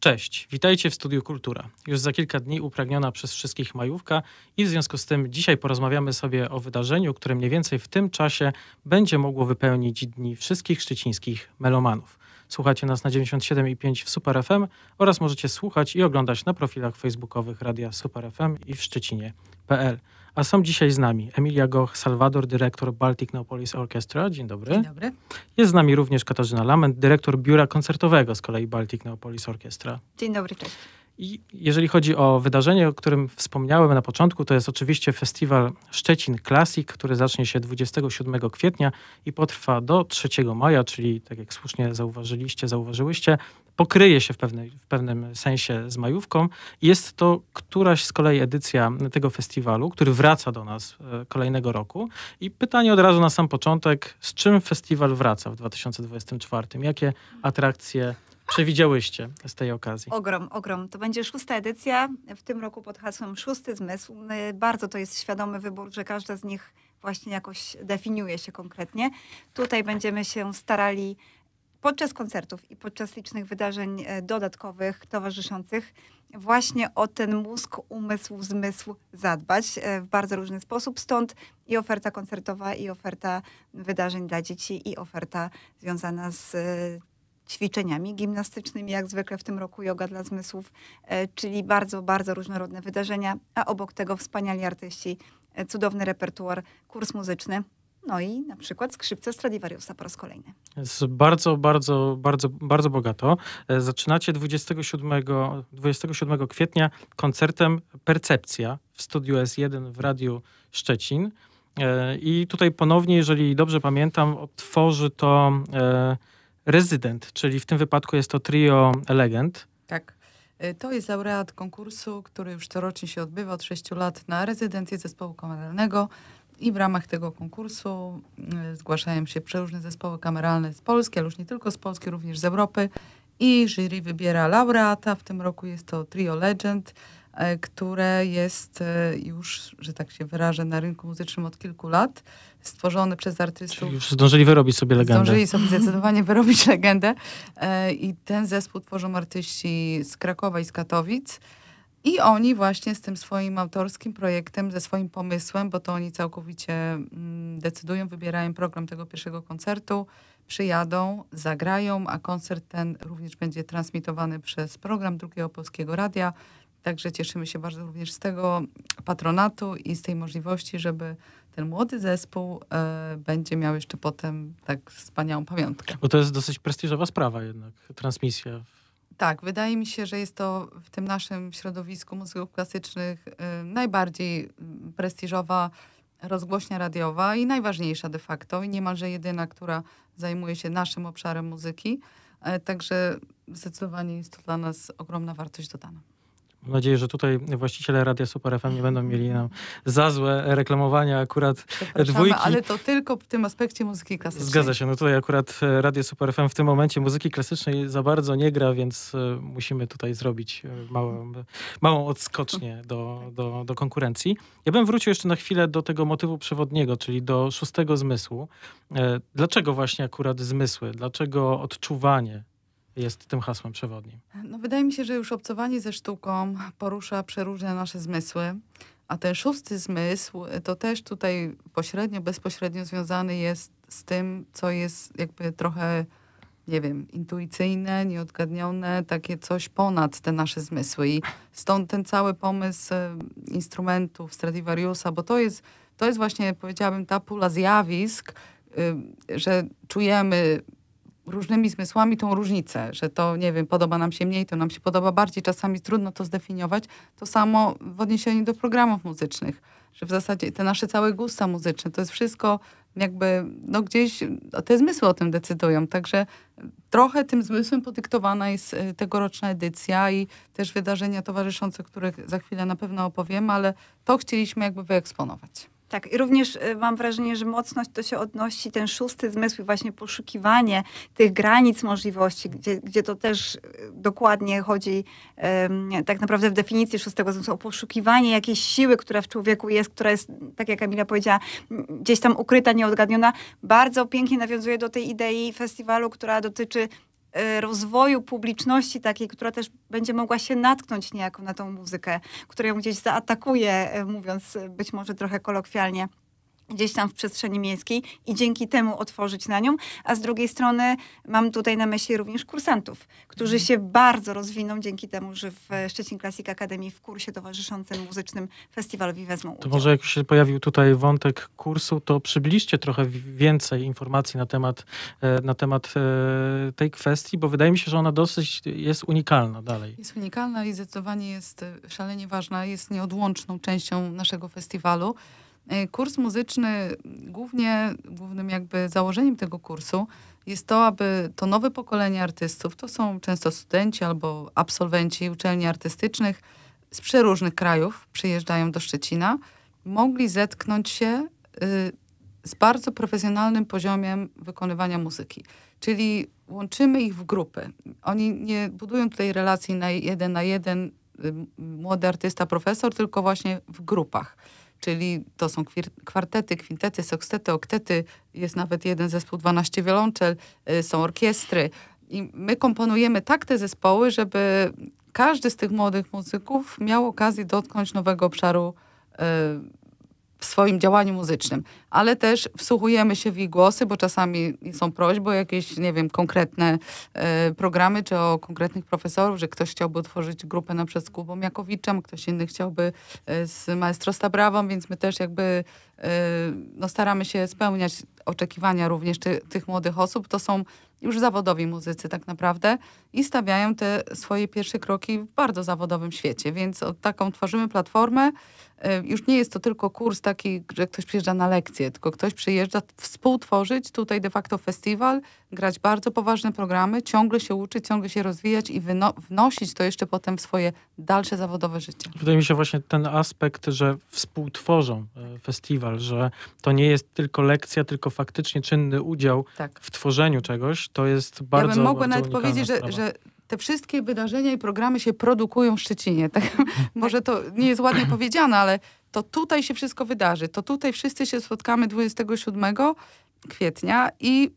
Cześć, witajcie w Studiu Kultura. Już za kilka dni upragniona przez wszystkich majówka i w związku z tym dzisiaj porozmawiamy sobie o wydarzeniu, które mniej więcej w tym czasie będzie mogło wypełnić dni wszystkich szczecińskich melomanów. Słuchajcie nas na 97,5 w Super FM oraz możecie słuchać i oglądać na profilach facebookowych Radia Super FM i w Szczecinie.pl. A są dzisiaj z nami Emilia Goch, Salvador, dyrektor Baltic Neopolis Orchestra. Dzień dobry. Dzień dobry. Jest z nami również Katarzyna Lament, dyrektor biura koncertowego z kolei Baltic Neopolis Orchestra. Dzień dobry, cześć. I jeżeli chodzi o wydarzenie, o którym wspomniałem na początku, to jest oczywiście festiwal Szczecin Classic, który zacznie się 27 kwietnia i potrwa do 3 maja, czyli tak jak słusznie zauważyliście, zauważyłyście, pokryje się w, pewnej, w pewnym sensie z majówką. Jest to któraś z kolei edycja tego festiwalu, który wraca do nas e, kolejnego roku. I pytanie od razu na sam początek, z czym festiwal wraca w 2024? Jakie atrakcje przewidziałyście z tej okazji? Ogrom, ogrom. To będzie szósta edycja, w tym roku pod hasłem Szósty Zmysł. Bardzo to jest świadomy wybór, że każda z nich właśnie jakoś definiuje się konkretnie. Tutaj będziemy się starali podczas koncertów i podczas licznych wydarzeń e, dodatkowych, towarzyszących, właśnie o ten mózg, umysł, zmysł zadbać e, w bardzo różny sposób. Stąd i oferta koncertowa, i oferta wydarzeń dla dzieci, i oferta związana z e, ćwiczeniami gimnastycznymi, jak zwykle w tym roku yoga dla zmysłów, e, czyli bardzo, bardzo różnorodne wydarzenia, a obok tego wspaniali artyści, e, cudowny repertuar, kurs muzyczny. No i na przykład skrzypce Stradivariusa po raz kolejny. Jest bardzo, bardzo, bardzo, bardzo bogato. E, zaczynacie 27, 27 kwietnia koncertem Percepcja w studiu S1 w Radiu Szczecin. I tutaj ponownie, jeżeli dobrze pamiętam, otworzy to rezydent, czyli w tym wypadku jest to trio Elegant. Tak. E, to jest laureat konkursu, który już corocznie się odbywa od 6 lat na rezydencję zespołu kameralnego i w ramach tego konkursu e, zgłaszają się przeróżne zespoły kameralne z Polski, ale już nie tylko z Polski, również z Europy i jury wybiera laureata. W tym roku jest to Trio Legend E, które jest e, już, że tak się wyrażę, na rynku muzycznym od kilku lat, stworzony przez artystów. Czyli już zdążyli wyrobić sobie legendę. Zdążyli sobie zdecydowanie wyrobić legendę. E, I ten zespół tworzą artyści z Krakowa i z Katowic. I oni właśnie z tym swoim autorskim projektem, ze swoim pomysłem, bo to oni całkowicie mm, decydują, wybierają program tego pierwszego koncertu, przyjadą, zagrają, a koncert ten również będzie transmitowany przez program Drugiego Polskiego Radia Także cieszymy się bardzo również z tego patronatu i z tej możliwości, żeby ten młody zespół y, będzie miał jeszcze potem tak wspaniałą pamiątkę. Bo to jest dosyć prestiżowa sprawa jednak, transmisja. Tak, wydaje mi się, że jest to w tym naszym środowisku muzyków klasycznych y, najbardziej mm, prestiżowa rozgłośnia radiowa i najważniejsza de facto i niemalże jedyna, która zajmuje się naszym obszarem muzyki. Y, także zdecydowanie jest to dla nas ogromna wartość dodana. Mam nadzieję, że tutaj właściciele Radia Super FM nie będą mieli nam za złe reklamowania akurat dwójki. ale to tylko w tym aspekcie muzyki klasycznej. Zgadza się, no tutaj akurat e, Radio Super FM w tym momencie muzyki klasycznej za bardzo nie gra, więc e, musimy tutaj zrobić e, małą, małą odskocznię do, do, do konkurencji. Ja bym wrócił jeszcze na chwilę do tego motywu przewodniego, czyli do szóstego zmysłu. Dlaczego właśnie akurat zmysły? Dlaczego odczuwanie? jest tym hasłem przewodnim? No, wydaje mi się, że już obcowanie ze sztuką porusza przeróżne nasze zmysły. A ten szósty zmysł y, to też tutaj pośrednio, bezpośrednio związany jest z tym, co jest jakby trochę, nie wiem, intuicyjne, nieodgadnione, takie coś ponad te nasze zmysły. I stąd ten cały pomysł y, instrumentów Stradivariusa, bo to jest, to jest właśnie, powiedziałabym, ta pula zjawisk, y, że czujemy różnymi zmysłami tą różnicę, że to, nie wiem, podoba nam się mniej, to nam się podoba bardziej, czasami trudno to zdefiniować. To samo w odniesieniu do programów muzycznych, że w zasadzie te nasze całe gusta muzyczne, to jest wszystko jakby, no gdzieś te zmysły o tym decydują, także trochę tym zmysłem podyktowana jest y, tegoroczna edycja i też wydarzenia towarzyszące, których za chwilę na pewno opowiem, ale to chcieliśmy jakby wyeksponować. Tak, i również e, mam wrażenie, że mocność to się odnosi, ten szósty zmysł i właśnie poszukiwanie tych granic możliwości, gdzie, gdzie to też e, dokładnie chodzi tak naprawdę w definicji szóstego zmysłu, o poszukiwanie jakiejś siły, która w człowieku jest, która jest, tak jak Kamila powiedziała, gdzieś tam ukryta, nieodgadniona. Bardzo pięknie nawiązuje do tej idei festiwalu, która dotyczy Y, rozwoju publiczności takiej, która też będzie mogła się natknąć niejako na tą muzykę, która ją gdzieś zaatakuje, y, mówiąc być może trochę kolokwialnie gdzieś tam w przestrzeni miejskiej i dzięki temu otworzyć na nią, a z drugiej strony mam tutaj na myśli również kursantów, którzy się bardzo rozwiną dzięki temu, że w Szczecin Classic Academy w kursie towarzyszącym muzycznym festiwalowi wezmą udział. To może jak się pojawił tutaj wątek kursu, to przybliżcie trochę więcej informacji na temat, e, na temat e, tej kwestii, bo wydaje mi się, że ona dosyć jest unikalna dalej. Jest unikalna i zdecydowanie jest e, szalenie ważna, jest nieodłączną częścią naszego festiwalu. E, kurs muzyczny, głównie, głównym jakby założeniem tego kursu jest to, aby to nowe pokolenie artystów, to są często studenci albo absolwenci uczelni artystycznych z przeróżnych krajów, przyjeżdżają do Szczecina, mogli zetknąć się y, z bardzo profesjonalnym poziomem wykonywania muzyki. Czyli łączymy ich w grupy. Oni nie budują tutaj relacji na jeden na jeden y, młody artysta, profesor, tylko właśnie w grupach czyli to są kwartety, kwintety, sokstety, oktety, jest nawet jeden zespół 12 wiolonczel, y, są orkiestry. I my komponujemy tak te zespoły, żeby każdy z tych młodych muzyków miał okazję dotknąć nowego obszaru y, w swoim działaniu muzycznym, ale też wsłuchujemy się w ich głosy, bo czasami są prośby o jakieś, nie wiem, konkretne e, programy, czy o konkretnych profesorów, że ktoś chciałby otworzyć grupę na przykład z Kubą Jakowiczem, ktoś inny chciałby e, z Maestro Stabrawą, więc my też jakby e, no, staramy się spełniać oczekiwania również ty, tych młodych osób. To są już zawodowi muzycy tak naprawdę i stawiają te swoje pierwsze kroki w bardzo zawodowym świecie, więc o, taką tworzymy platformę, Y, już nie jest to tylko kurs taki, że ktoś przyjeżdża na lekcję, tylko ktoś przyjeżdża współtworzyć tutaj de facto festiwal, grać bardzo poważne programy, ciągle się uczyć, ciągle się rozwijać i wnosić to jeszcze potem w swoje dalsze zawodowe życie. Wydaje mi się właśnie ten aspekt, że współtworzą e, festiwal, że to nie jest tylko lekcja, tylko faktycznie czynny udział tak. w tworzeniu czegoś, to jest bardzo Ja bym mogła bardzo nawet powiedzieć, że, że te wszystkie wydarzenia i programy się produkują w Szczecinie. Tak, może to nie jest ładnie powiedziane, ale to tutaj się wszystko wydarzy. To tutaj wszyscy się spotkamy 27 kwietnia i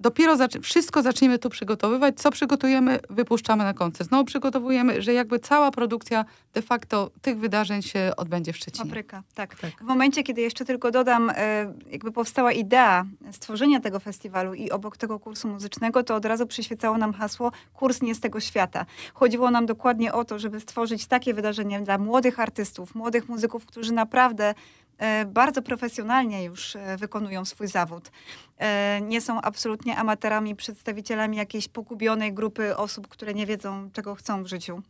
dopiero zac- wszystko zaczniemy tu przygotowywać. Co przygotujemy, wypuszczamy na koncert. Znowu przygotowujemy, że jakby cała produkcja de facto tych wydarzeń się odbędzie w Szczecinie. Papryka, tak. tak. W momencie, kiedy jeszcze tylko dodam, e, jakby powstała idea stworzenia tego festiwalu i obok tego kursu muzycznego, to od razu przyświecało nam hasło Kurs nie z tego świata. Chodziło nam dokładnie o to, żeby stworzyć takie wydarzenie dla młodych artystów, młodych muzyków, którzy naprawdę E, bardzo profesjonalnie już e, wykonują swój zawód. E, nie są absolutnie amatorami, przedstawicielami jakiejś pogubionej grupy osób, które nie wiedzą, czego chcą w życiu.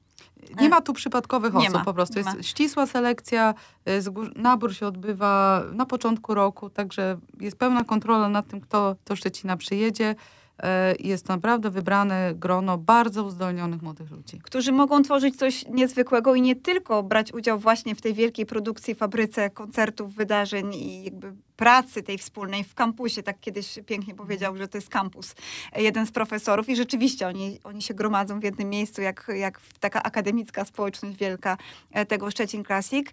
Nie ma tu przypadkowych nie osób ma, po prostu. Jest ma. ścisła selekcja, nabór się odbywa na początku roku, także jest pełna kontrola nad tym, kto do Szczecina przyjedzie. E, jest naprawdę wybrane grono bardzo uzdolnionych młodych ludzi. Którzy mogą tworzyć coś niezwykłego i nie tylko brać udział właśnie w tej wielkiej produkcji, fabryce koncertów, wydarzeń i jakby pracy tej wspólnej w kampusie. Tak kiedyś pięknie powiedział, że to jest kampus. E, jeden z profesorów i rzeczywiście oni, oni się gromadzą w jednym miejscu, jak, jak taka akademicka społeczność wielka e, tego Szczecin Classic.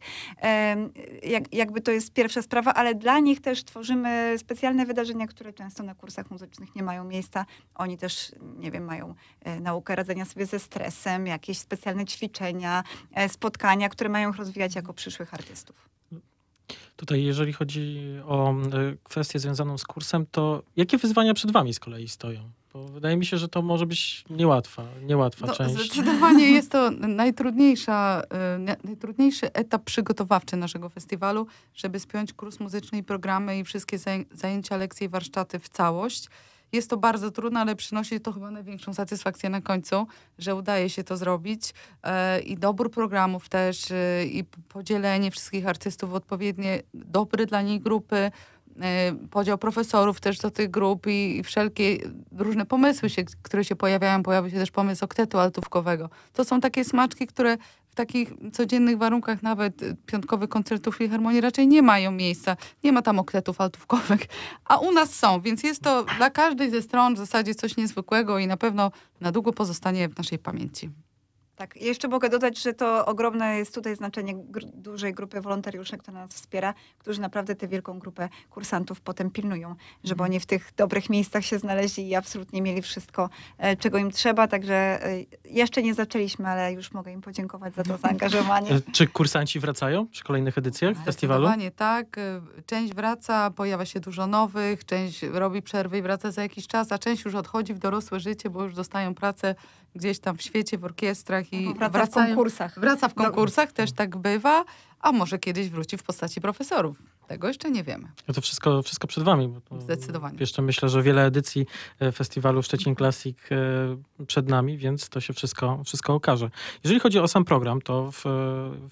Jak, jakby to jest pierwsza sprawa, ale dla nich też tworzymy specjalne wydarzenia, które często na kursach muzycznych nie mają miejsca. Oni też, nie wiem, mają e, naukę radzenia sobie ze stresem, jakieś specjalne ćwiczenia, spotkania, które mają ich rozwijać jako przyszłych artystów. Tutaj, jeżeli chodzi o e, kwestię związaną z kursem, to jakie wyzwania przed Wami z kolei stoją? Bo wydaje mi się, że to może być niełatwa, niełatwa no, część. Zdecydowanie jest to najtrudniejsza, e, najtrudniejszy etap przygotowawczy naszego festiwalu, żeby spiąć kurs muzyczny i programy i wszystkie zajęcia, lekcje i warsztaty w całość. Jest to bardzo trudne, ale przynosi to chyba największą satysfakcję na końcu, że udaje się to zrobić. E, I dobór programów też, e, i podzielenie wszystkich artystów w odpowiednie dobry dla niej grupy, e, podział profesorów też do tych grup i, i wszelkie różne pomysły, się, które się pojawiają. Pojawił się też pomysł oktetu altówkowego. To są takie smaczki, które w takich codziennych warunkach nawet y, piątkowych koncertów filharmonii raczej nie mają miejsca. Nie ma tam okretów altówkowych, a u nas są, więc jest to dla każdej ze stron w zasadzie coś niezwykłego i na pewno na długo pozostanie w naszej pamięci. Tak, jeszcze mogę dodać, że to ogromne jest tutaj znaczenie gr dużej grupy wolontariuszy, która nas wspiera, którzy naprawdę tę wielką grupę kursantów potem pilnują, żeby mhm. oni w tych dobrych miejscach się znaleźli i absolutnie mieli wszystko, e, czego im trzeba. Także e, jeszcze nie zaczęliśmy, ale już mogę im podziękować za to mhm. zaangażowanie. E, czy kursanci wracają przy kolejnych edycjach tak, festiwalu? festiwalu? Tak, e, część wraca, pojawia się dużo nowych, część robi przerwy i wraca za jakiś czas, a część już odchodzi w dorosłe życie, bo już dostają pracę gdzieś tam w świecie, w orkiestrach i wraca wracają, w konkursach. Wraca w no. konkursach, też tak bywa, a może kiedyś wróci w postaci profesorów. Tego jeszcze nie wiemy. Ja no to wszystko, wszystko przed wami. Zdecydowanie. Jeszcze myślę, że wiele edycji e, festiwalu Szczecin Classic e, przed nami, więc to się wszystko, wszystko okaże. Jeżeli chodzi o sam program, to w,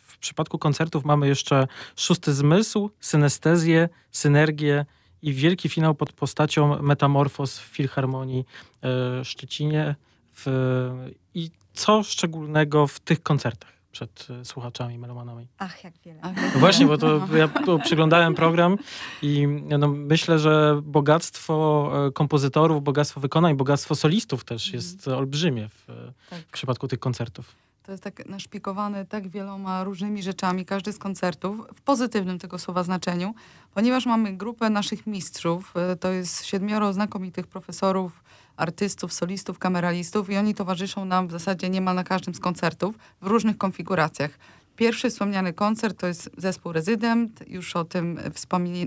w przypadku koncertów mamy jeszcze szósty zmysł, synestezję, synergię, i wielki finał pod postacią Metamorfos w Filharmonii e, Szczecinie. W, I co szczególnego w tych koncertach? przed e, słuchaczami, melomanami. Ach, jak wiele. No właśnie, bo to ja przyglądałem program i no, myślę, że bogactwo e, kompozytorów, bogactwo wykonań, bogactwo solistów też mhm. jest olbrzymie w, tak. w przypadku tych koncertów. To jest tak naszpikowane tak wieloma różnymi rzeczami, każdy z koncertów, w pozytywnym tego słowa znaczeniu, ponieważ mamy grupę naszych mistrzów, e, to jest siedmioro znakomitych profesorów artystów, solistów, kameralistów i oni towarzyszą nam w zasadzie niemal na każdym z koncertów w różnych konfiguracjach. Pierwszy wspomniany koncert to jest zespół Rezydent, już o tym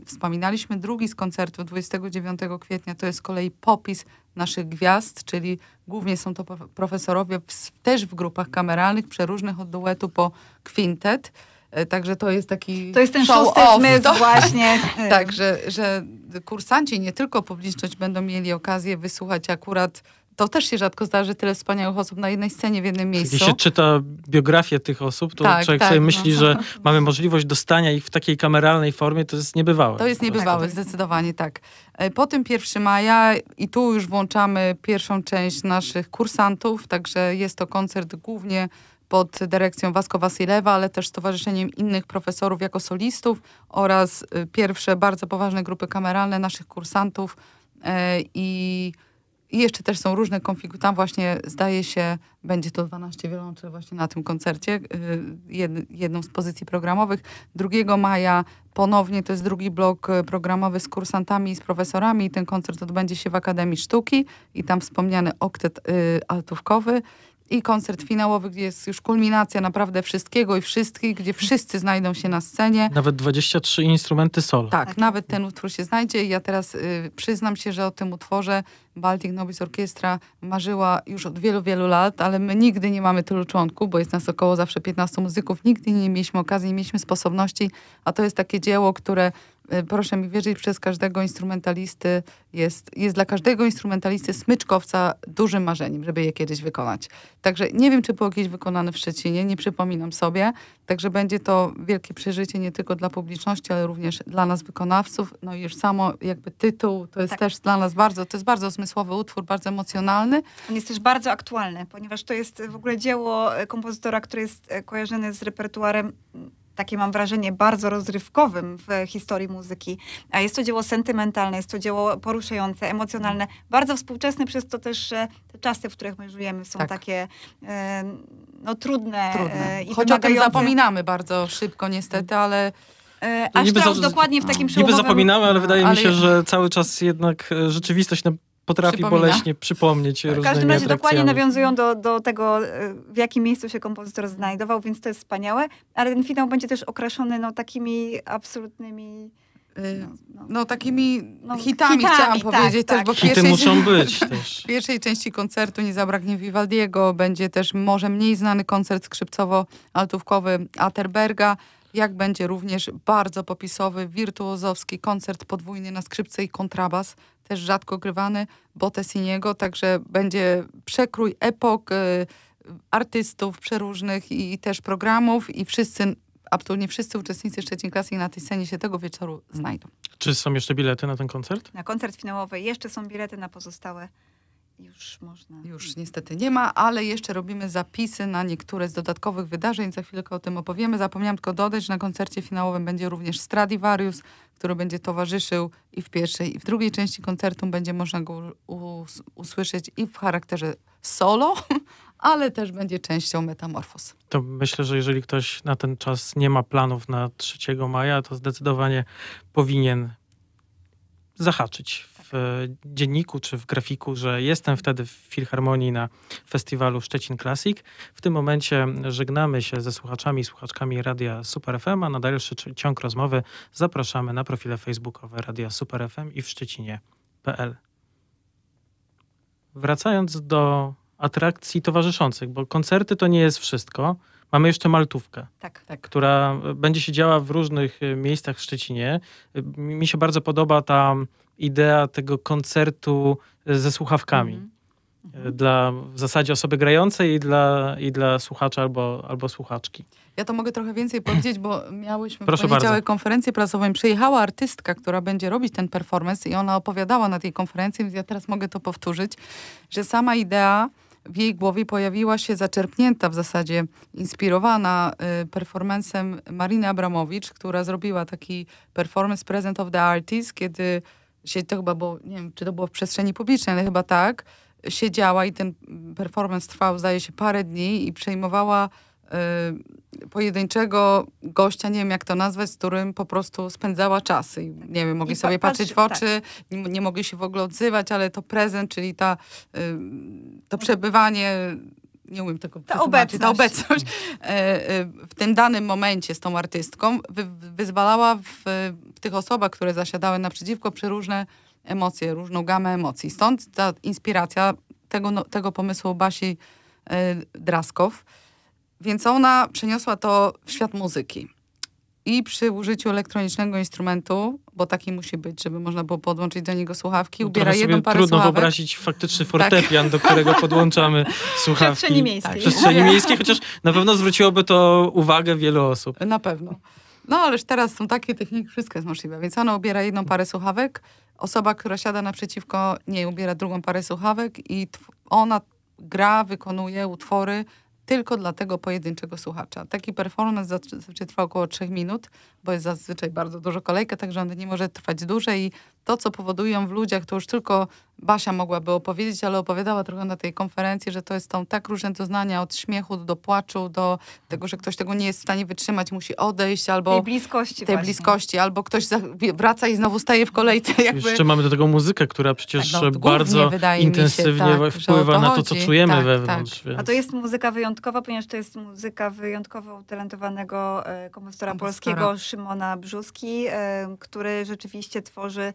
wspominaliśmy. Drugi z koncertów 29 kwietnia to jest z kolei popis naszych gwiazd, czyli głównie są to profesorowie w, też w grupach kameralnych, przeróżnych od duetu po kwintet. E, także to jest taki. To jest ten show szósty off. Zmysł, to... właśnie. Także, że, że kursanci, nie tylko publiczność, będą mieli okazję wysłuchać akurat to też się rzadko zdarzy, tyle wspaniałych osób na jednej scenie, w jednym miejscu. Jeśli się czyta biografię tych osób, to tak, człowiek tak, sobie no. myśli, no. że mamy możliwość dostania ich w takiej kameralnej formie, to jest niebywałe. To jest tak. niebywałe, tak. zdecydowanie tak. E, po tym 1 maja i tu już włączamy pierwszą część naszych kursantów, także jest to koncert głównie pod dyrekcją Wasko Wasilewa, ale też stowarzyszeniem innych profesorów jako solistów oraz y, pierwsze bardzo poważne grupy kameralne naszych kursantów e, i i jeszcze też są różne konfigury. Tam właśnie zdaje się, będzie to 12 wiolonczeli właśnie na tym koncercie, y, jed, jedną z pozycji programowych. 2 maja ponownie to jest drugi blok y, programowy z kursantami i z profesorami. Ten koncert odbędzie się w Akademii Sztuki i tam wspomniany oktet y, altówkowy i koncert finałowy, gdzie jest już kulminacja naprawdę wszystkiego i wszystkich, gdzie wszyscy znajdą się na scenie. Nawet 23 instrumenty solo. Tak, tak. nawet ten utwór się znajdzie i ja teraz y, przyznam się, że o tym utworze Baltic Nobis Orkiestra marzyła już od wielu, wielu lat, ale my nigdy nie mamy tylu członków, bo jest nas około zawsze 15 muzyków, nigdy nie mieliśmy okazji, nie mieliśmy sposobności, a to jest takie dzieło, które Y, proszę mi wierzyć, przez każdego instrumentalisty jest, jest dla każdego instrumentalisty smyczkowca dużym marzeniem, żeby je kiedyś wykonać. Także nie wiem, czy było jakieś wykonane w Szczecinie, nie przypominam sobie. Także będzie to wielkie przeżycie nie tylko dla publiczności, ale również dla nas wykonawców. No i już samo jakby tytuł, to jest tak. też dla nas bardzo, to jest bardzo zmysłowy utwór, bardzo emocjonalny. On jest też bardzo aktualny, ponieważ to jest w ogóle dzieło kompozytora, który jest e, kojarzony z repertuarem takie mam wrażenie, bardzo rozrywkowym w historii muzyki. Jest to dzieło sentymentalne, jest to dzieło poruszające, emocjonalne, bardzo współczesne, przez to też te czasy, w których my żyjemy, są tak. takie e, no, trudne, trudne. E, i Choć o tym zapominamy bardzo szybko niestety, ale... E, aż niby, dokładnie w takim przełomowym... Niby zapominamy, ale wydaje ale... mi się, że cały czas jednak rzeczywistość potrafi Przypomina. boleśnie przypomnieć różne tak. W każdym razie dokładnie nawiązują do, do tego, e, w jakim miejscu się kompozytor znajdował, więc to jest wspaniałe, ale ten finał będzie też okraszony no, takimi absolutnymi... E, no, no, no, takimi no, hitami, hitami, chciałam tak, powiedzieć tak, też, bo hity pierwszej, muszą być też. w pierwszej części koncertu nie zabraknie Vivaldiego, będzie też może mniej znany koncert skrzypcowo-altówkowy Aterberga, jak będzie również bardzo popisowy, wirtuozowski koncert podwójny na skrzypce i kontrabas, też rzadko grywany, Bottesiniego, także będzie przekrój epok, y, artystów przeróżnych i też programów i wszyscy absolutnie wszyscy uczestnicy Szczecin Classic na tej scenie się tego wieczoru znajdą. Czy są jeszcze bilety na ten koncert? Na koncert finałowy jeszcze są bilety na pozostałe już można. Już niestety nie ma, ale jeszcze robimy zapisy na niektóre z dodatkowych wydarzeń. Za chwilkę o tym opowiemy. Zapomniałam tylko dodać, że na koncercie finałowym będzie również Stradivarius, który będzie towarzyszył i w pierwszej, i w drugiej części koncertu będzie można go us usłyszeć i w charakterze solo, ale też będzie częścią Metamorfos. To myślę, że jeżeli ktoś na ten czas nie ma planów na 3 maja, to zdecydowanie powinien zahaczyć w dzienniku czy w grafiku, że jestem wtedy w Filharmonii na festiwalu Szczecin Classic. W tym momencie żegnamy się ze słuchaczami i słuchaczkami Radia Super FM, a na dalszy ciąg rozmowy zapraszamy na profile facebookowe Radia Super FM i w Szczecinie.pl. Wracając do atrakcji towarzyszących, bo koncerty to nie jest wszystko. Mamy jeszcze Maltówkę, tak, tak. która e, będzie się działa w różnych e, miejscach w Szczecinie. E, mi się bardzo podoba ta idea tego koncertu ze słuchawkami. Mm -hmm. Dla w zasadzie osoby grającej i dla, i dla słuchacza albo, albo słuchaczki. Ja to mogę trochę więcej powiedzieć, bo miałyśmy Proszę w poniedziałek bardzo. konferencję prasową. Przyjechała artystka, która będzie robić ten performance i ona opowiadała na tej konferencji, więc ja teraz mogę to powtórzyć, że sama idea w jej głowie pojawiła się zaczerpnięta w zasadzie, inspirowana y, performancem Mariny Abramowicz, która zrobiła taki performance Present of the Artist, kiedy się to chyba bo nie wiem, czy to było w przestrzeni publicznej, ale chyba tak, siedziała i ten performance trwał, zdaje się, parę dni i przejmowała Y, pojedynczego gościa, nie wiem jak to nazwać, z którym po prostu spędzała czasy, I, nie wiem, mogli I sobie patrzeć w oczy, tak. nie, nie, mogli się w ogóle odzywać, ale to prezent, czyli ta, y, to przebywanie, nie umiem tego ta obecność. ta obecność mm. e, e, w tym danym momencie z tą artystką wy, wyzwalała w, w tych osobach, które zasiadały naprzeciwko przeróżne emocje, różną gamę emocji. Stąd ta inspiracja tego, no, tego pomysłu Basi e, Draskow. Więc ona przeniosła to w świat muzyki. I przy użyciu elektronicznego instrumentu, bo taki musi być, żeby można było podłączyć do niego słuchawki, no, ubiera jedną parę trudno słuchawek. wyobrazić faktyczny tak. fortepian, tak. do którego podłączamy słuchawki. W przestrzeni miejskiej. Tak, w przestrzeni tak. miejskiej, chociaż na pewno zwróciłoby to uwagę wielu osób. Na pewno. No ależ teraz są takie techniki, wszystko jest możliwe. Więc ona ubiera jedną parę słuchawek, osoba, która siada naprzeciwko niej ubiera drugą parę słuchawek i ona gra, wykonuje utwory tylko dla tego pojedynczego słuchacza. Taki performance zawsze trwa około 3 minut, bo jest zazwyczaj bardzo dużo kolejka, także on nie może trwać dłużej i to, co powodują w ludziach, to już tylko Basia mogłaby opowiedzieć, ale opowiadała trochę na tej konferencji, że to jest tą tak różne doznania od śmiechu do płaczu, do tego, że ktoś tego nie jest w stanie wytrzymać, musi odejść albo... Tej bliskości Tej właśnie. bliskości, albo ktoś wraca i znowu staje w kolejce. Jakby... Jeszcze mamy do tego muzykę, która przecież no, bardzo intensywnie się, tak, wpływa to na to, co czujemy tak, tak. wewnątrz. A to jest muzyka wyjątkowa, ponieważ to jest muzyka wyjątkowo utalentowanego e, kompozytora. polskiego, Szymona Brzuski, e, który rzeczywiście tworzy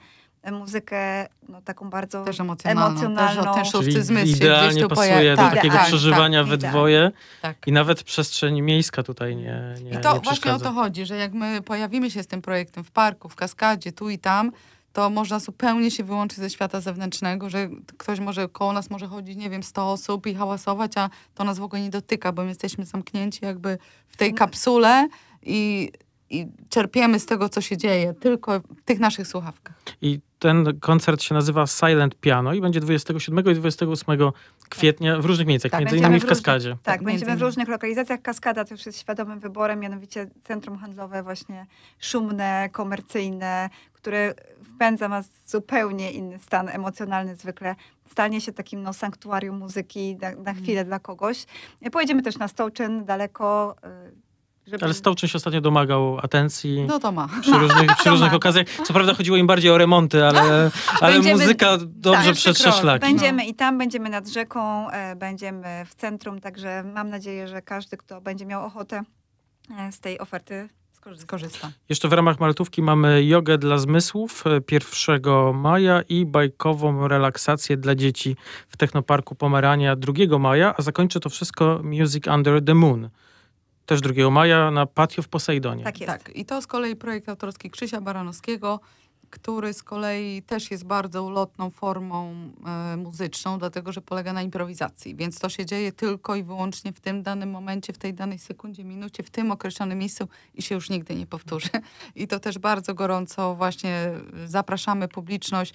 muzykę no, taką bardzo też emocjonalną. emocjonalną. Też ten szósty zmysł idealnie gdzieś pasuje tak, do tak, takiego tak, przeżywania tak, we dwoje tak. i nawet przestrzeń miejska tutaj nie, nie I to nie właśnie o to chodzi, że jak my pojawimy się z tym projektem w parku, w kaskadzie, tu i tam, to można zupełnie się wyłączyć ze świata zewnętrznego, że ktoś może koło nas może chodzić, nie wiem, 100 osób i hałasować, a to nas w ogóle nie dotyka, bo my jesteśmy zamknięci jakby w tej no. kapsule i i czerpiemy z tego, co się dzieje, tylko w tych naszych słuchawkach. I ten koncert się nazywa Silent Piano i będzie 27 i 28 kwietnia w różnych miejscach, tak, między innymi w, w Kaskadzie. tak, tak będziemy w różnych lokalizacjach. Kaskada już jest świadomym wyborem, mianowicie centrum handlowe właśnie szumne, komercyjne, które wpędza nas w zupełnie inny stan emocjonalny zwykle. Stanie się takim no, sanktuarium muzyki na, na mhm. chwilę dla kogoś. Pojedziemy też na Stołczyn, daleko, y, żeby... Ale Stołczyń się ostatnio domagał atencji. No to ma. Przy różnych, przy różnych okazjach. Co prawda chodziło im bardziej o remonty, ale, ale będziemy, tak. muzyka dobrze tak, przetrze Będziemy no. i tam, będziemy nad rzeką, e, będziemy w centrum, także mam nadzieję, że każdy, kto będzie miał ochotę e, z tej oferty skorzysta. Jeszcze w ramach Maltówki mamy jogę dla zmysłów 1 e, maja i bajkową relaksację dla dzieci w Technoparku Pomerania 2 maja, a zakończy to wszystko Music Under the Moon. Też 2 maja na patio w Posejdonie. Tak jest. Tak. I to z kolei projekt autorski Krzysia Baranowskiego, który z kolei też jest bardzo ulotną formą y, muzyczną, dlatego że polega na improwizacji. Więc to się dzieje tylko i wyłącznie w tym danym momencie, w tej danej sekundzie, minucie, w tym określonym miejscu i się już nigdy nie powtórzy. I to też bardzo gorąco właśnie zapraszamy publiczność.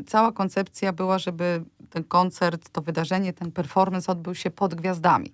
Y, cała koncepcja była, żeby ten koncert, to wydarzenie, ten performance odbył się pod gwiazdami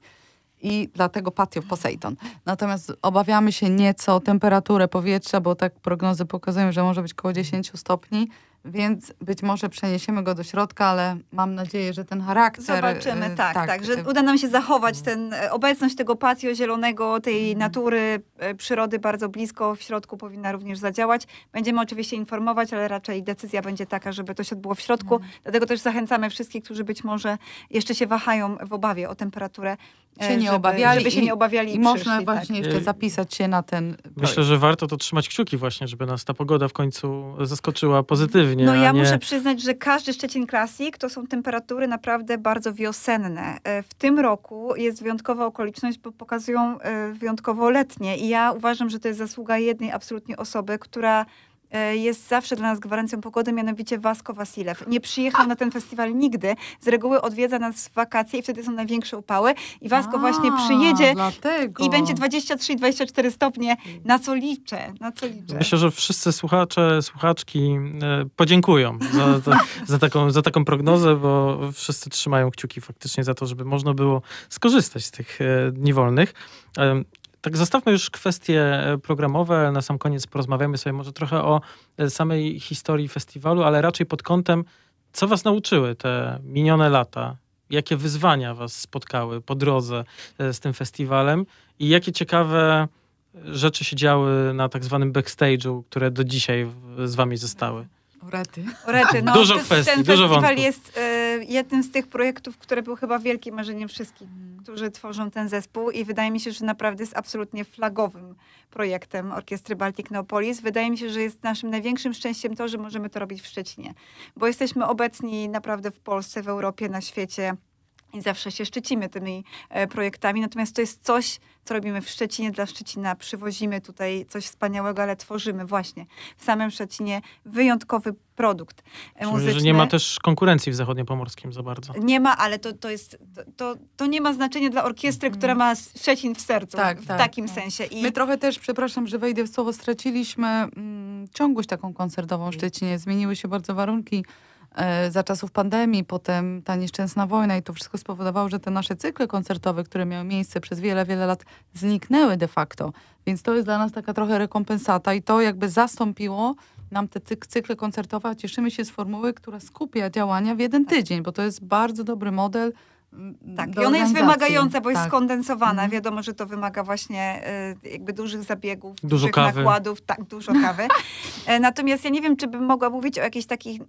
i dlatego patio Poseidon. Natomiast obawiamy się nieco temperatury powietrza, bo tak prognozy pokazują, że może być około 10 stopni więc być może przeniesiemy go do środka, ale mam nadzieję, że ten charakter... Zobaczymy, y, tak, tak, tak, że y, uda nam się zachować ten, e, obecność tego patio zielonego, tej mhm. natury, e, przyrody bardzo blisko w środku powinna również zadziałać. Będziemy oczywiście informować, ale raczej decyzja będzie taka, żeby to się odbyło w środku, mhm. dlatego też zachęcamy wszystkich, którzy być może jeszcze się wahają w obawie o temperaturę, e, się żeby, nie obawiali, żeby się nie obawiali i, i przyszli, można tak. właśnie tak. jeszcze y, zapisać się na ten Myślę, że warto to trzymać kciuki właśnie, żeby nas ta pogoda w końcu zaskoczyła pozytywnie no ja nie... muszę przyznać, że każdy Szczecin Classic to są temperatury naprawdę bardzo wiosenne. E, w tym roku jest wyjątkowa okoliczność, bo pokazują e, wyjątkowo letnie i ja uważam, że to jest zasługa jednej absolutnie osoby, która E, jest zawsze dla nas gwarancją pogody, mianowicie Wasko Wasilew. Nie przyjechał na ten festiwal nigdy. Z reguły odwiedza nas w wakacje i wtedy są największe upały. I Wasko właśnie przyjedzie dlatego. i będzie 23-24 stopnie. Na co liczę? Na co liczę? Myślę, że wszyscy słuchacze, słuchaczki e, podziękują za, za, za, taką, za taką prognozę, bo wszyscy trzymają kciuki faktycznie za to, żeby można było skorzystać z tych e, dni wolnych. Tak zostawmy już kwestie e, programowe. Na sam koniec porozmawiamy sobie może trochę o e, samej historii festiwalu, ale raczej pod kątem, co was nauczyły te minione lata? Jakie wyzwania was spotkały po drodze e, z tym festiwalem? I jakie ciekawe rzeczy się działy na tak zwanym backstage'u, które do dzisiaj z wami zostały? Uraty, uraty. No, dużo kwestii, ten dużo wątków. jest jednym z tych projektów, które był chyba wielkim marzeniem wszystkich, mm. którzy tworzą ten zespół i wydaje mi się, że naprawdę jest absolutnie flagowym projektem Orkiestry Baltic Neopolis. Wydaje mi się, że jest naszym największym szczęściem to, że możemy to robić w Szczecinie, bo jesteśmy obecni naprawdę w Polsce, w Europie, na świecie i zawsze się szczycimy tymi e, projektami. Natomiast to jest coś, co robimy w Szczecinie dla Szczecina. Przywozimy tutaj coś wspaniałego, ale tworzymy właśnie w samym Szczecinie wyjątkowy produkt Czyli, e, muzyczny. Że nie ma też konkurencji w zachodniopomorskim za bardzo. Nie ma, ale to, to jest, to, to nie ma znaczenia dla orkiestry, mm. która ma Szczecin w sercu. Tak, w tak, takim tak. sensie. I... My trochę też, przepraszam, że wejdę w słowo, straciliśmy mm, ciągłość taką koncertową w Szczecinie. Zmieniły się bardzo warunki E, za czasów pandemii, potem ta nieszczęsna wojna i to wszystko spowodowało, że te nasze cykle koncertowe, które miały miejsce przez wiele, wiele lat, zniknęły de facto. Więc to jest dla nas taka trochę rekompensata i to jakby zastąpiło nam te cykle koncertowe, a cieszymy się z formuły, która skupia działania w jeden tydzień, bo to jest bardzo dobry model Mm, tak, i ona jest wymagająca, bo tak. jest skondensowana. Mhm. Wiadomo, że to wymaga właśnie e, jakby dużych zabiegów, dużo dużych kawy. nakładów, tak, dużo kawy. E, natomiast ja nie wiem, czy bym mogła mówić o jakichś takich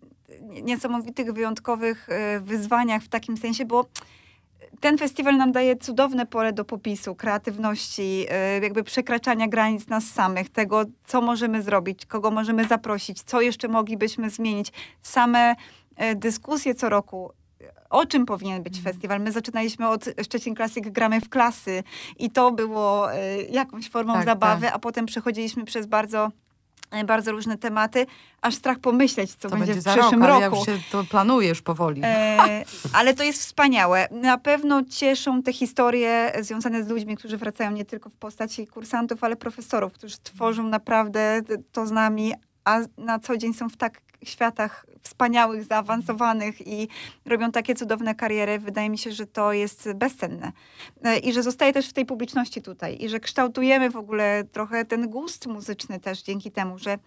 niesamowitych, wyjątkowych y, wyzwaniach w takim sensie, bo ten festiwal nam daje cudowne pole do popisu, kreatywności, jakby przekraczania granic nas samych, tego, co możemy zrobić, kogo możemy zaprosić, co jeszcze moglibyśmy zmienić. Same dyskusje co roku o czym powinien być mhm. festiwal. My zaczynaliśmy od Szczecin Classic Gramy w klasy i to było e, jakąś formą tak, zabawy, tak. a potem przechodziliśmy przez bardzo e, bardzo różne tematy, aż strach pomyśleć, co będzie, będzie, w przyszłym rok, roku. Ja się to planuję już powoli. E, ale to jest wspaniałe. Na pewno cieszą te historie związane z ludźmi, którzy wracają nie tylko w postaci kursantów, ale profesorów, którzy tworzą naprawdę to z nami a na co dzień są w tak światach wspaniałych, zaawansowanych i robią takie cudowne kariery, wydaje mi się, że to jest bezcenne. E, I że zostaje też w tej publiczności tutaj i że kształtujemy w ogóle trochę ten gust muzyczny też dzięki temu, że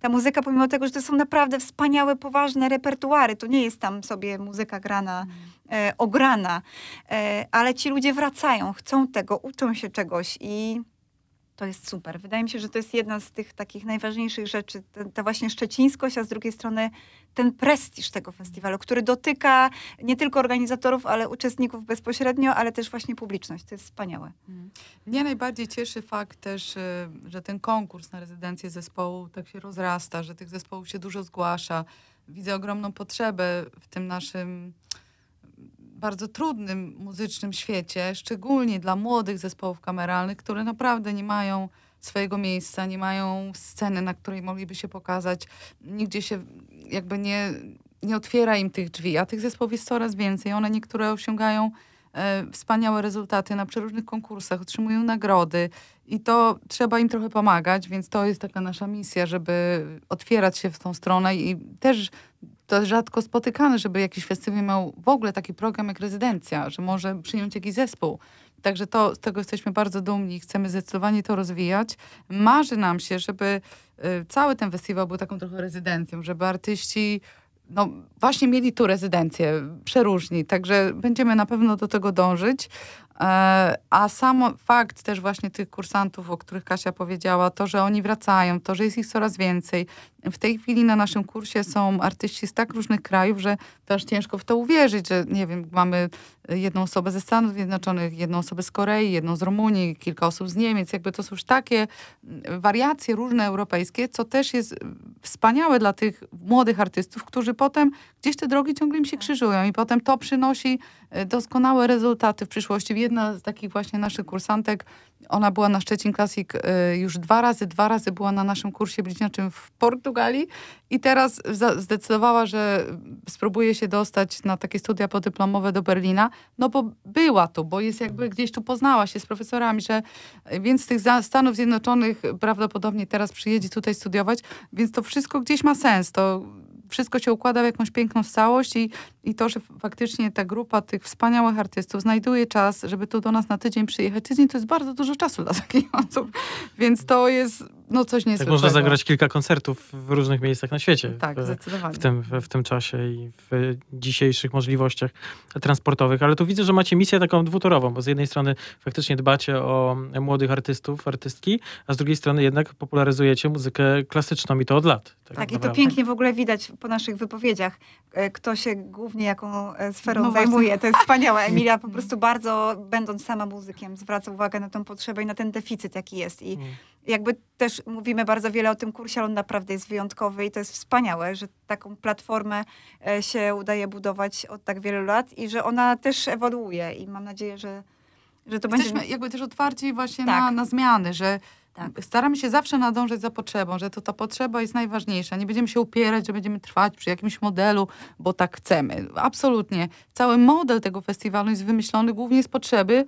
ta muzyka, pomimo tego, że to są naprawdę wspaniałe, poważne repertuary, to nie jest tam sobie muzyka grana, e, ograna, e, ale ci ludzie wracają, chcą tego, uczą się czegoś i to jest super. Wydaje mi się, że to jest jedna z tych takich najważniejszych rzeczy, ta właśnie szczecińskość, a z drugiej strony ten prestiż tego festiwalu, który dotyka nie tylko organizatorów, ale uczestników bezpośrednio, ale też właśnie publiczność. To jest wspaniałe. Mhm. Mnie najbardziej cieszy fakt też, y, że ten konkurs na rezydencję zespołu tak się rozrasta, że tych zespołów się dużo zgłasza. Widzę ogromną potrzebę w tym naszym bardzo trudnym muzycznym świecie, szczególnie dla młodych zespołów kameralnych, które naprawdę nie mają swojego miejsca, nie mają sceny, na której mogliby się pokazać, nigdzie się jakby nie, nie otwiera im tych drzwi, a tych zespołów jest coraz więcej. One niektóre osiągają e, wspaniałe rezultaty na przeróżnych konkursach, otrzymują nagrody i to trzeba im trochę pomagać, więc to jest taka nasza misja, żeby otwierać się w tą stronę i też to rzadko spotykane, żeby jakiś festiwal miał w ogóle taki program jak rezydencja, że może przyjąć jakiś zespół. Także to, z tego jesteśmy bardzo dumni i chcemy zdecydowanie to rozwijać. Marzy nam się, żeby y, cały ten festiwal był taką trochę rezydencją, żeby artyści no, właśnie mieli tu rezydencję, przeróżni, także będziemy na pewno do tego dążyć. E, a sam fakt też właśnie tych kursantów, o których Kasia powiedziała, to, że oni wracają, to, że jest ich coraz więcej. W tej chwili na naszym kursie są artyści z tak różnych krajów, że też ciężko w to uwierzyć, że nie wiem, mamy jedną osobę ze Stanów Zjednoczonych, jedną osobę z Korei, jedną z Rumunii, kilka osób z Niemiec. Jakby to są już takie mm, wariacje różne europejskie, co też jest wspaniałe dla tych młodych artystów, którzy potem gdzieś te drogi ciągle im się krzyżują i potem to przynosi e, doskonałe rezultaty w przyszłości jedna z takich właśnie naszych kursantek, ona była na Szczecin Classic y, już dwa razy, dwa razy była na naszym kursie bliźniaczym w Portugalii i teraz zdecydowała, że spróbuje się dostać na takie studia podyplomowe do Berlina, no bo była tu, bo jest jakby gdzieś tu poznała się z profesorami, że więc z tych Stanów Zjednoczonych prawdopodobnie teraz przyjedzie tutaj studiować, więc to wszystko gdzieś ma sens, to wszystko się układa w jakąś piękną całość i i to, że faktycznie ta grupa tych wspaniałych artystów znajduje czas, żeby tu do nas na tydzień przyjechać. Tydzień to jest bardzo dużo czasu dla takich osób, więc to jest no, coś niezwykłego. Tak można zagrać kilka koncertów w różnych miejscach na świecie. Tak, w, zdecydowanie. W tym, w, w tym czasie i w dzisiejszych możliwościach transportowych. Ale tu widzę, że macie misję taką dwutorową, bo z jednej strony faktycznie dbacie o młodych artystów, artystki, a z drugiej strony jednak popularyzujecie muzykę klasyczną i to od lat. Tak, tak i to pięknie w ogóle widać po naszych wypowiedziach. E, kto się głównie cudownie, jaką e, sferą no zajmuje. To jest wspaniałe. Emilia po prostu bardzo, będąc sama muzykiem, zwraca uwagę na tą potrzebę i na ten deficyt, jaki jest. I mm. jakby też mówimy bardzo wiele o tym kursie, ale on naprawdę jest wyjątkowy i to jest wspaniałe, że taką platformę e, się udaje budować od tak wielu lat i że ona też ewoluuje i mam nadzieję, że, że to Jesteśmy będzie... Jesteśmy jakby też otwarci właśnie tak. na, na zmiany, że tak. Staramy się zawsze nadążyć za potrzebą, że to ta potrzeba jest najważniejsza. Nie będziemy się upierać, że będziemy trwać przy jakimś modelu, bo tak chcemy. Absolutnie. Cały model tego festiwalu jest wymyślony głównie z potrzeby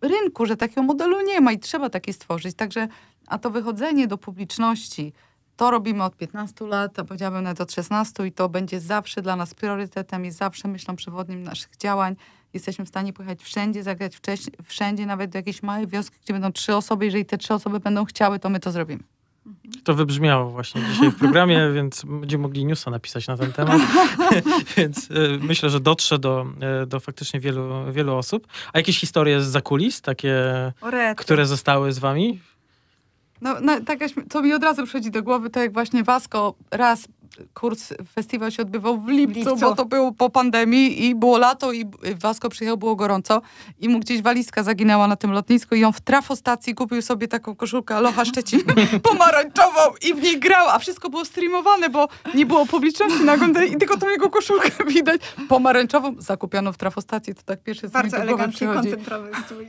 rynku, że takiego modelu nie ma i trzeba taki stworzyć. Także, a to wychodzenie do publiczności, to robimy od 15 lat, a powiedziałabym nawet od 16 i to będzie zawsze dla nas priorytetem i zawsze myślą przewodnim naszych działań. Jesteśmy w stanie pojechać wszędzie, zagrać wszędzie, nawet do jakiejś małej wioski, gdzie będą trzy osoby. Jeżeli te trzy osoby będą chciały, to my to zrobimy. Mhm. To wybrzmiało właśnie dzisiaj w programie, więc będziemy mogli newsa napisać na ten temat. więc e, myślę, że dotrze do, e, do faktycznie wielu, wielu osób. A jakieś historie z zakulis, takie, które zostały z wami? No, no tak, co mi od razu przychodzi do głowy, to jak właśnie Wasko raz kurs, festiwal się odbywał w lipcu, lipcu, bo to było po pandemii i było lato i Wasko przyjechał, było gorąco i mu gdzieś walizka zaginęła na tym lotnisku i on w trafostacji kupił sobie taką koszulkę Aloha Szczecin pomarańczową i w niej grał, a wszystko było streamowane, bo nie było publiczności na oglądanie i tylko tą jego koszulkę widać pomarańczową, zakupioną w trafostacji, to tak pierwszy z Bardzo elegancki, koncentrowy strój.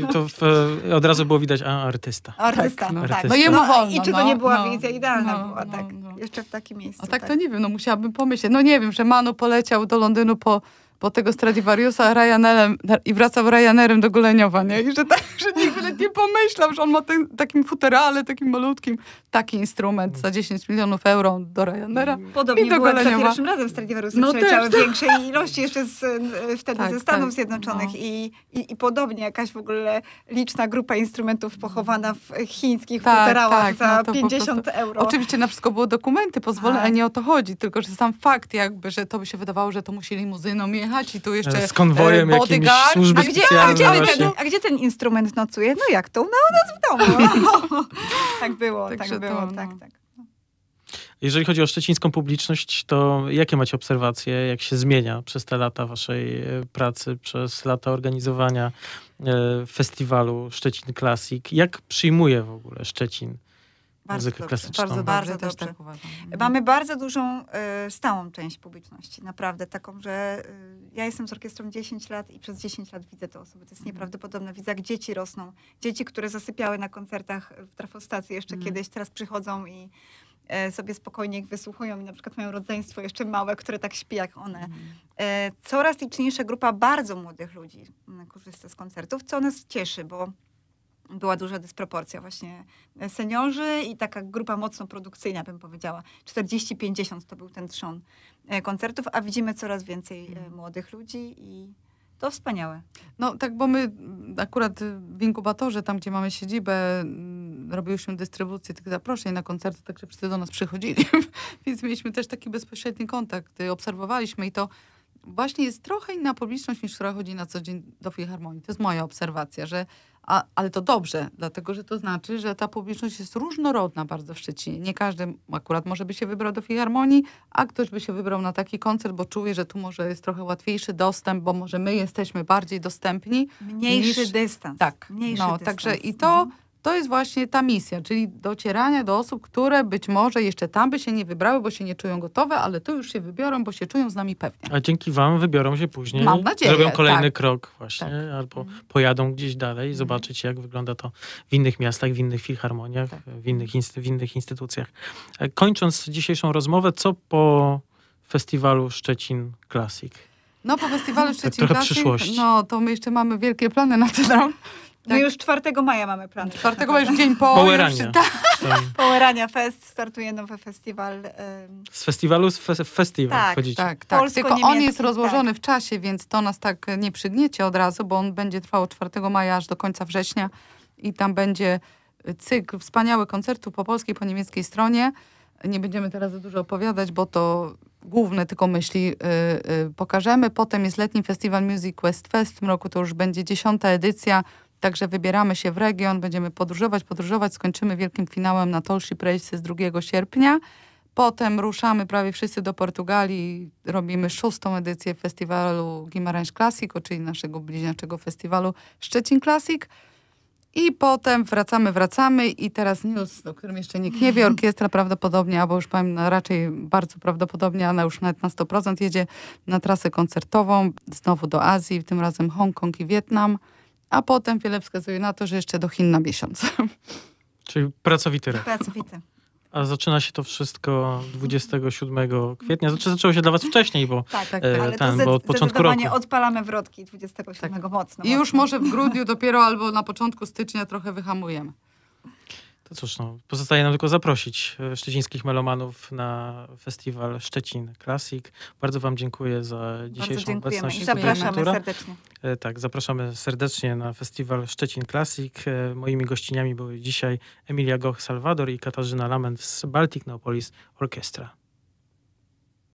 I to w, e, od razu było widać, a artysta. Artysta, tak. No, tak. artysta. no, jemu no wolno. I czy to no, nie była no, wizja idealna? No, była, tak. Jeszcze w takim miejscu. A tak, tak, to tak. nie wiem, no musiałabym pomyśleć. No nie wiem, że Manu poleciał do Londynu po po tego Stradivariusa Ryanerem i wracał Ryanerem do Goleniowa, nie? I że, tak, że nikt nie pomyślał, że on ma ten, takim futerale, takim malutkim, taki instrument za 10 milionów euro do Ryanera Podobnie i do było za pierwszym razem Stradivariusy no też, w większej ilości jeszcze z, wtedy tak, ze Stanów tak, Zjednoczonych no. I, i, i, podobnie jakaś w ogóle liczna grupa instrumentów pochowana w chińskich tak, futerałach tak, za no 50 prostu... euro. Oczywiście na wszystko były dokumenty pozwolone, a tak. nie o to chodzi, tylko że sam fakt jakby, że to by się wydawało, że to musi limuzyną je jechać i tu jeszcze Z konwojem e, jakimś służby a gdzie, a, gdzie ten, a gdzie ten instrument nocuje? No jak to? No u nas w domu. tak było, tak, tak było, to, tak, no. tak. Jeżeli chodzi o szczecińską publiczność, to jakie macie obserwacje, jak się zmienia przez te lata waszej e, pracy, przez lata organizowania e, festiwalu Szczecin Classic? Jak przyjmuje w ogóle Szczecin bardzo dobrze, klasyczną. Bardzo, bardzo, tak dobrze. Tak uważam. Mamy bardzo dużą e, stałą część publiczności, naprawdę taką, że e, ja jestem z orkiestrą 10 lat i przez 10 lat widzę te osoby. To jest mhm. nieprawdopodobne. Widzę, jak dzieci rosną. Dzieci, które zasypiały na koncertach w trafostacji jeszcze mm. kiedyś, teraz przychodzą i e, sobie spokojnie ich wysłuchują i na przykład mają rodzeństwo jeszcze małe, które tak śpi jak one. Mm. Coraz liczniejsza grupa bardzo młodych ludzi mm, korzysta z koncertów, co nas cieszy, bo była duża dysproporcja właśnie e, seniorzy i taka grupa mocno produkcyjna, bym powiedziała. 40-50 to był ten trzon e, koncertów, a widzimy coraz więcej e, mhm. młodych ludzi i to wspaniałe. No tak, bo my mm, akurat w inkubatorze, tam gdzie mamy siedzibę, mm, robiłyśmy dystrybucję tych zaproszeń na koncerty, także wszyscy do nas przychodzili. Więc mieliśmy też taki bezpośredni kontakt, y, obserwowaliśmy i to właśnie jest trochę inna publiczność niż która chodzi na co dzień do Filharmonii. To jest moja obserwacja, że a, ale to dobrze, dlatego że to znaczy, że ta publiczność jest różnorodna bardzo w Szczecinie. Nie każdy akurat może by się wybrał do filharmonii, a ktoś by się wybrał na taki koncert, bo czuje, że tu może jest trochę łatwiejszy dostęp, bo może my jesteśmy bardziej dostępni. Mniejszy niż... dystans. Tak. Mniejszy no, dystans. Także i mhm. to... Mhm to jest właśnie ta misja, czyli docierania do osób, które być może jeszcze tam by się nie wybrały, bo się nie czują gotowe, ale tu już się wybiorą, bo się czują z nami pewnie. A dzięki Wam wybiorą się później. Mam nadzieję. Zrobią kolejny tak. krok właśnie, tak. albo pojadą gdzieś dalej, mhm. zobaczyć jak wygląda to w innych miastach, w innych filharmoniach, tak. w, innych w innych instytucjach. E, kończąc dzisiejszą rozmowę, co po festiwalu Szczecin Classic? No po festiwalu tak Szczecin Classic, no to my jeszcze mamy wielkie plany na ten rok. My tak. już 4 maja mamy plan. 4 maja już dzień po... Powerania. Tak. Powerania Fest, startuje nowy festiwal. Z festiwalu w festiwal tak, Tak, tak. Polsko, Tylko on jest tak. rozłożony tak. w czasie, więc to nas tak nie przygniecie od razu, bo on będzie trwał od 4 maja aż do końca września i tam będzie cykl wspaniały koncertu po polskiej, po niemieckiej stronie. Nie będziemy teraz za dużo opowiadać, bo to główne tylko myśli yy, yy, pokażemy. Potem jest letni festiwal Music West Fest. W tym roku to już będzie dziesiąta edycja. Także wybieramy się w region, będziemy podróżować, podróżować, skończymy wielkim finałem na Tolsi Prejsy z 2 sierpnia. Potem ruszamy prawie wszyscy do Portugalii, robimy szóstą edycję festiwalu Guimarães Classico, czyli naszego bliźniaczego festiwalu Szczecin Classic. I potem wracamy, wracamy i teraz news, o którym jeszcze nikt nie wie. Orkiestra prawdopodobnie, albo już powiem no raczej bardzo prawdopodobnie, ale już nawet na 100% jedzie na trasę koncertową, znowu do Azji, tym razem Hongkong i Wietnam a potem wiele wskazuje na to, że jeszcze do Chin na miesiąc. Czyli pracowity rok. Pracowity. A zaczyna się to wszystko 27 kwietnia. Znaczy, zaczęło się dla was wcześniej, bo tak, tak, e, ale to bo od początku roku. odpalamy wrotki 27 tak. mocno, mocno. I już może w grudniu dopiero albo na początku stycznia trochę wyhamujemy. To cóż, no, pozostaje nam tylko zaprosić e, szczecińskich melomanów na festiwal Szczecin Classic. Bardzo Wam dziękuję za dzisiejszą Bardzo dziękujemy. obecność. Zapraszamy serdecznie. E, tak, zapraszamy serdecznie na festiwal Szczecin Classic. E, moimi gościniami były dzisiaj Emilia goch salvador i Katarzyna Lament z Baltic Neopolis Orchestra.